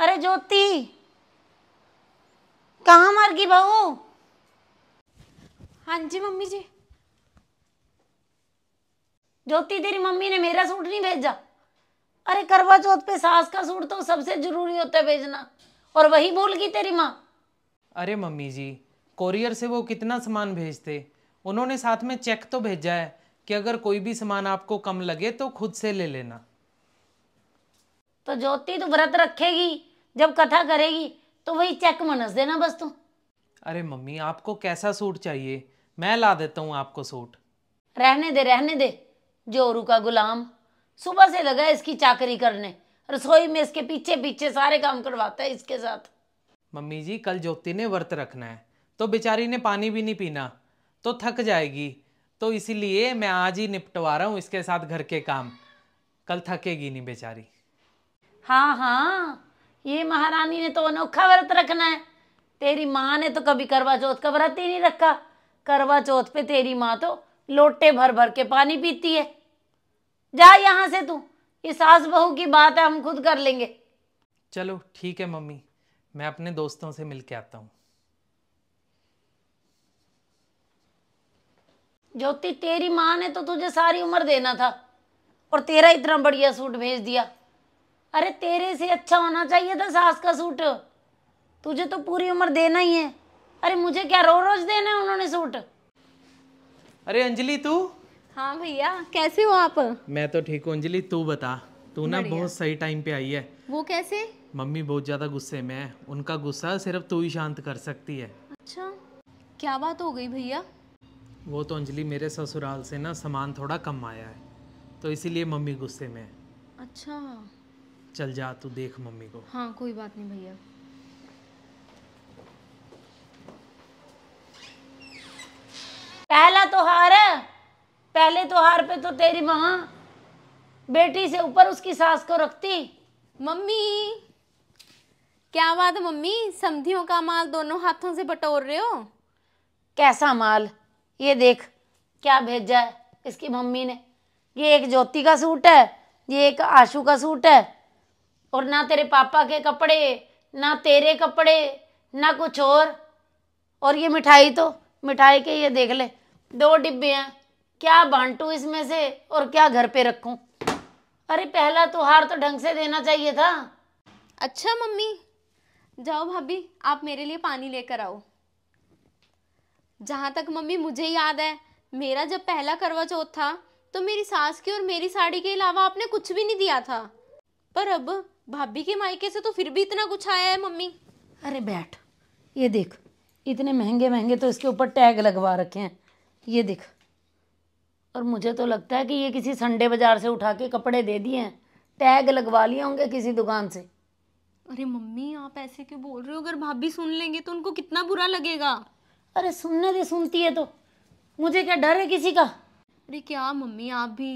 अरे ज्योति कहाँ मर गई बहू हाँ जी मम्मी जी ज्योति तेरी मम्मी ने मेरा सूट नहीं भेजा अरे करवा चौथ पे सास का सूट तो सबसे जरूरी होता है भेजना और वही भूल गई तेरी माँ अरे मम्मी जी कोरियर से वो कितना सामान भेजते उन्होंने साथ में चेक तो भेजा है कि अगर कोई भी सामान आपको कम लगे तो खुद से ले लेना तो ज्योति तो व्रत रखेगी जब कथा करेगी तो वही चेक मनस देना बस तू अरे मम्मी आपको कैसा सूट चाहिए मैं ला देता हूँ आपको सूट रहने दे रहने दे जोरू का गुलाम सुबह से लगा इसकी चाकरी करने रसोई में इसके पीछे पीछे सारे काम करवाता है इसके साथ मम्मी जी कल ज्योति ने व्रत रखना है तो बेचारी ने पानी भी नहीं पीना तो थक जाएगी तो इसीलिए मैं आज ही निपटवा रहा हूँ इसके साथ घर के काम कल थकेगी नहीं बेचारी हाँ हाँ ये महारानी ने तो अनोखा व्रत रखना है तेरी माँ ने तो कभी करवा चौथ का व्रत ही नहीं रखा करवा चौथ पे तेरी माँ तो लोटे भर भर के पानी पीती है जा यहाँ से तू ये सास बहू की बात है हम खुद कर लेंगे चलो ठीक है मम्मी मैं अपने दोस्तों से मिल के आता हूँ ज्योति तेरी माँ ने तो तुझे सारी उम्र देना था और तेरा इतना बढ़िया सूट भेज दिया अरे तेरे से अच्छा होना चाहिए था सास का सूट तुझे तो पूरी उम्र देना ही है अरे मुझे क्या रो रोज देना है उन्होंने सूट अरे अंजलि तू हाँ भैया कैसे हो आप मैं तो ठीक हूँ अंजलि तू बता तू ना बहुत सही टाइम पे आई है वो कैसे मम्मी बहुत ज्यादा गुस्से में है उनका गुस्सा सिर्फ तू ही शांत कर सकती है अच्छा क्या बात हो गई भैया वो तो अंजलि मेरे ससुराल से ना सामान थोड़ा कम आया है तो इसीलिए मम्मी गुस्से में है अच्छा चल जा तू देख मम्मी को हाँ कोई बात नहीं भैया पहला त्योहार है पहले त्योहार पे तो तेरी माँ बेटी से ऊपर उसकी सास को रखती मम्मी क्या बात है मम्मी समधियों का माल दोनों हाथों से बटोर रहे हो कैसा माल ये देख क्या भेजा है इसकी मम्मी ने ये एक ज्योति का सूट है ये एक आशू का सूट है और ना तेरे पापा के कपड़े ना तेरे कपड़े ना कुछ और और ये मिठाई तो मिठाई के ये देख ले दो डिब्बे हैं क्या बांटू इसमें से और क्या घर पे रखूं अरे पहला त्योहार तो ढंग से देना चाहिए था अच्छा मम्मी जाओ भाभी आप मेरे लिए पानी लेकर आओ जहाँ तक मम्मी मुझे याद है मेरा जब पहला करवा चौथ था तो मेरी सास की और मेरी साड़ी के अलावा आपने कुछ भी नहीं दिया था पर अब भाभी के मायके से तो फिर भी इतना कुछ आया है मम्मी अरे बैठ ये देख इतने महंगे महंगे तो इसके ऊपर टैग लगवा रखे हैं ये देख और मुझे तो लगता है कि ये किसी संडे बाजार से उठा के कपड़े दे दिए हैं टैग लगवा लिए होंगे किसी दुकान से अरे मम्मी आप ऐसे क्यों बोल रहे हो अगर भाभी सुन लेंगे तो उनको कितना बुरा लगेगा अरे सुनने दे सुनती है तो मुझे क्या डर है किसी का अरे क्या मम्मी आप भी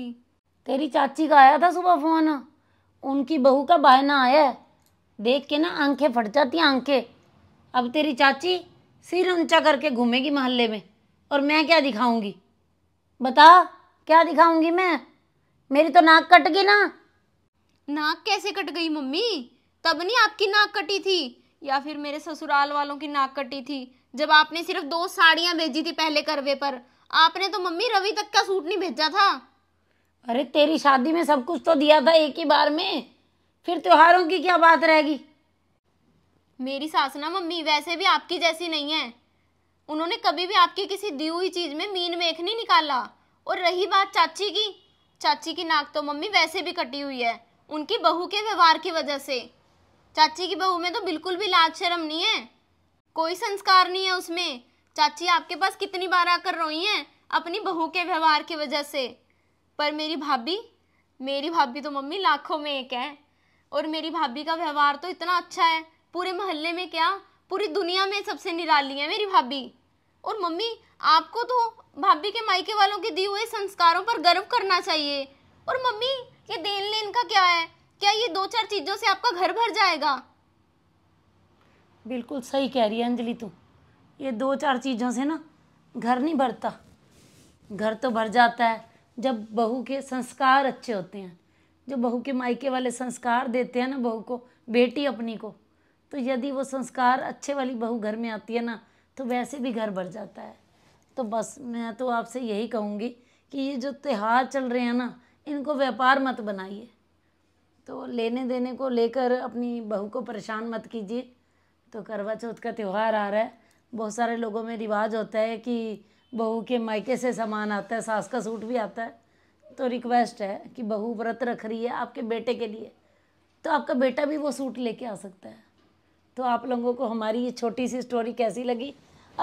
तेरी चाची का आया था सुबह फोन उनकी बहू का बहना आया देख के ना आंखें फट जाती हैं आंखें अब तेरी चाची सिर ऊंचा करके घूमेगी मोहल्ले में और मैं क्या दिखाऊंगी बता क्या दिखाऊंगी मैं मेरी तो नाक कट गई ना नाक कैसे कट गई मम्मी तब नहीं आपकी नाक कटी थी या फिर मेरे ससुराल वालों की नाक कटी थी जब आपने सिर्फ दो साड़ियां भेजी थी पहले करवे पर आपने तो मम्मी रवि तक का सूट नहीं भेजा था अरे तेरी शादी में सब कुछ तो दिया था एक ही बार में फिर त्योहारों की क्या बात रहेगी मेरी सास ना मम्मी वैसे भी आपकी जैसी नहीं है उन्होंने कभी भी आपकी किसी दी हुई चीज में मीन मेख नहीं निकाला और रही बात चाची की चाची की नाक तो मम्मी वैसे भी कटी हुई है उनकी बहू के व्यवहार की वजह से चाची की बहू में तो बिल्कुल भी लाज शर्म नहीं है कोई संस्कार नहीं है उसमें चाची आपके पास कितनी बार आकर रोई हैं अपनी बहू के व्यवहार की वजह से पर मेरी भाभी मेरी भाभी तो मम्मी लाखों में एक है और मेरी भाभी का व्यवहार तो इतना अच्छा है पूरे मोहल्ले में क्या पूरी दुनिया में सबसे निराली है मेरी भाभी और मम्मी आपको तो भाभी के मायके वालों के दिए हुए संस्कारों पर गर्व करना चाहिए और मम्मी ये देन लेन का क्या है क्या ये दो चार चीज़ों से आपका घर भर जाएगा बिल्कुल सही कह रही है अंजलि तू ये दो चार चीज़ों से ना घर नहीं भरता घर तो भर जाता है जब बहू के संस्कार अच्छे होते हैं जो बहू के मायके वाले संस्कार देते हैं ना बहू को बेटी अपनी को तो यदि वो संस्कार अच्छे वाली बहू घर में आती है ना तो वैसे भी घर भर जाता है तो बस मैं तो आपसे यही कहूँगी कि ये जो त्यौहार चल रहे हैं ना इनको व्यापार मत बनाइए तो लेने देने को लेकर अपनी बहू को परेशान मत कीजिए तो करवा चौथ का त्यौहार आ रहा है बहुत सारे लोगों में रिवाज होता है कि बहू के मायके से सामान आता है सास का सूट भी आता है तो रिक्वेस्ट है कि बहू व्रत रख रही है आपके बेटे के लिए तो आपका बेटा भी वो सूट लेके आ सकता है तो आप लोगों को हमारी ये छोटी सी स्टोरी कैसी लगी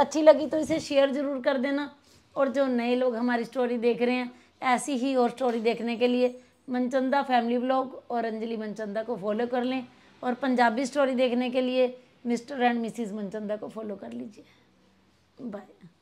अच्छी लगी तो इसे शेयर ज़रूर कर देना और जो नए लोग हमारी स्टोरी देख रहे हैं ऐसी ही और स्टोरी देखने के लिए मनचंदा फैमिली ब्लॉग और अंजलि मनचंदा को फॉलो कर लें और पंजाबी स्टोरी देखने के लिए मिस्टर एंड मिसिज़ मनचंदा को फॉलो कर लीजिए बाय